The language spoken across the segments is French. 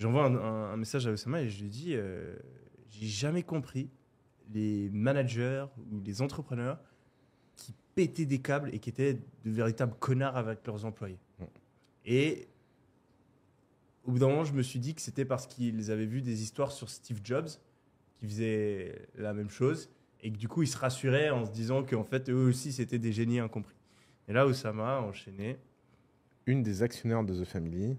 J'envoie un, un, message à Osama et je lui dis euh, J'ai jamais compris les managers ou les entrepreneurs qui pétaient des câbles et qui étaient de véritables connards avec leurs employés. Mm. Et au bout d'un moment, je me suis dit que c'était parce qu'ils avaient vu des histoires sur Steve Jobs qui faisait la même chose et que du coup, ils se rassuraient en se disant qu'en fait, eux aussi, c'était des génies incompris. Et là, Osama a enchaîné. Une des actionnaires de The Family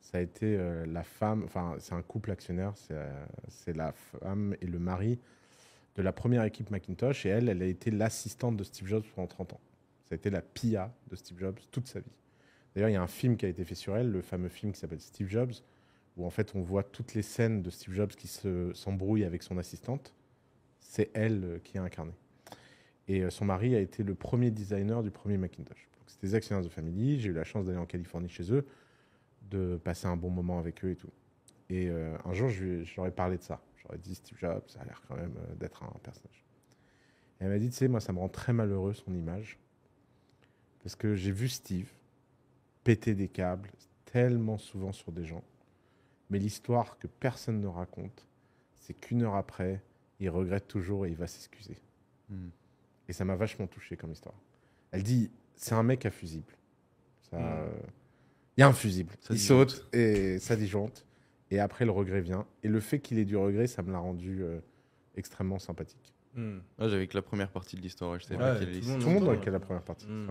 ça a été euh, la femme, enfin c'est un couple actionnaire, euh, c'est la femme et le mari de la première équipe Macintosh, et elle, elle a été l'assistante de Steve Jobs pendant 30 ans. Ça a été la PIA de Steve Jobs toute sa vie. D'ailleurs, il y a un film qui a été fait sur elle, le fameux film qui s'appelle Steve Jobs, où en fait on voit toutes les scènes de Steve Jobs qui s'embrouille avec son assistante. C'est elle euh, qui est incarnée Et son mari a été le premier designer du premier Macintosh. Donc, c'était des actionnaires de famille. J'ai eu la chance d'aller en Californie chez eux de passer un bon moment avec eux et tout. Et euh, un jour, j'aurais parlé de ça. J'aurais dit, Steve Jobs, ça a l'air quand même euh, d'être un personnage. elle m'a dit, tu sais, moi, ça me rend très malheureux son image. Parce que j'ai vu Steve péter des câbles tellement souvent sur des gens. Mais l'histoire que personne ne raconte, c'est qu'une heure après, il regrette toujours et il va s'excuser. Hmm. Et ça m'a vachement touché comme histoire. Elle dit, c'est un mec à fusible. Ça, hmm. euh, il fusible. il saute et ça disjoncte. Et après, le regret vient. Et le fait qu'il ait du regret, ça me l'a rendu euh, extrêmement sympathique. Hmm. Ah, j'avais que la première partie de l'histoire. tout, le monde, aurait la première partie hmm.